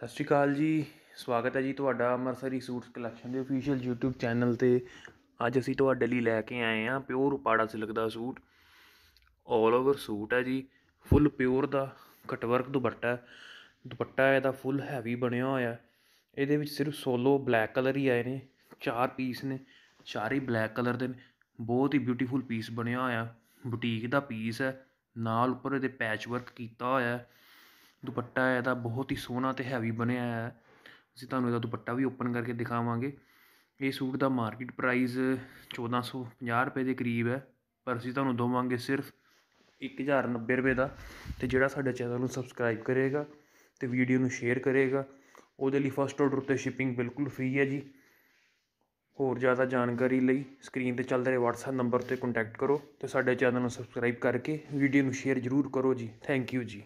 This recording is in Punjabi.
ਸਤਿ ਸ਼੍ਰੀ ਅਕਾਲ ਜੀ ਸਵਾਗਤ ਹੈ ਜੀ ਤੁਹਾਡਾ ਅਮਰਸਰੀ ਸੂਟਸ ਕਲੈਕਸ਼ਨ ਦੇ ਅਫੀਸ਼ੀਅਲ YouTube ਚੈਨਲ ਤੇ ਅੱਜ ਅਸੀਂ ਤੁਹਾਡੇ ਲਈ ਲੈ ਕੇ ਆਏ ਆਂ ਪਿਓਰ ਉਪਾੜਾ ਸਿਲਕ ਦਾ ਸੂਟ ਆਲ ਓਵਰ ਸੂਟ ਹੈ ਜੀ ਫੁੱਲ ਪਿਓਰ ਦਾ ਕਟਵਰਕ ਦੁਪੱਟਾ ਦੁਪੱਟਾ ਇਹਦਾ ਫੁੱਲ ਹੈਵੀ ਬਣਿਆ ਹੋਇਆ ਇਹਦੇ ਵਿੱਚ ਸਿਰਫ ਸੋਲੋ ਬਲੈਕ ਕਲਰ ਹੀ ਆਏ ਨੇ ਚਾਰ ਪੀਸ ਨੇ ਚਾਰ ਹੀ ਬਲੈਕ ਕਲਰ ਦੇ ਨੇ ਬਹੁਤ ਹੀ ਬਿਊਟੀਫੁਲ ਪੀਸ ਬਣਿਆ ਹੋਇਆ ਬੁਟੀਕ ਦਾ ਪੀਸ ਹੈ ਨਾਲ ਉੱਪਰ ਇਹਦੇ ਪੈਚ ਵਰਕ ਕੀਤਾ ਹੋਇਆ ਦੁਪੱਟਾ ਹੈ ਇਹਦਾ ਬਹੁਤ ਹੀ ਸੋਹਣਾ ਤੇ ਹੈਵੀ ਬਣਿਆ ਹੈ ਅਸੀਂ ਤੁਹਾਨੂੰ ਇਹਦਾ ਦੁਪੱਟਾ ਵੀ ਓਪਨ ਕਰਕੇ ਦਿਖਾਵਾਂਗੇ ਇਹ ਸੂਟ ਦਾ ਮਾਰਕੀਟ ਪ੍ਰਾਈਸ 1450 ਰੁਪਏ ਦੇ ਕਰੀਬ ਹੈ ਪਰ ਅਸੀਂ ਤੁਹਾਨੂੰ ਦੇਵਾਂਗੇ ਸਿਰਫ 1090 ਰੁਪਏ ਦਾ ਤੇ ਜਿਹੜਾ ਸਾਡੇ ਚੈਨਲ ਨੂੰ ਸਬਸਕ੍ਰਾਈਬ ਕਰੇਗਾ ਤੇ ਵੀਡੀਓ ਨੂੰ ਸ਼ੇਅਰ ਕਰੇਗਾ ਉਹਦੇ ਲਈ ਫਸਟ ਆਰਡਰ ਉੱਤੇ ਸ਼ਿਪਿੰਗ ਬਿਲਕੁਲ ਫ੍ਰੀ ਹੈ ਜੀ ਹੋਰ ਜ਼ਿਆਦਾ ਜਾਣਕਾਰੀ ਲਈ ਸਕਰੀਨ ਤੇ ਚੱਲ ਰਹੇ WhatsApp ਨੰਬਰ ਤੇ ਕੰਟੈਕਟ ਕਰੋ ਤੇ ਸਾਡੇ ਚੈਨਲ ਨੂੰ ਸਬਸਕ੍ਰਾਈਬ ਕਰਕੇ ਵੀਡੀਓ ਨੂੰ ਸ਼ੇਅਰ ਜ਼ਰੂਰ ਕਰੋ ਜੀ ਥੈਂਕ ਯੂ ਜੀ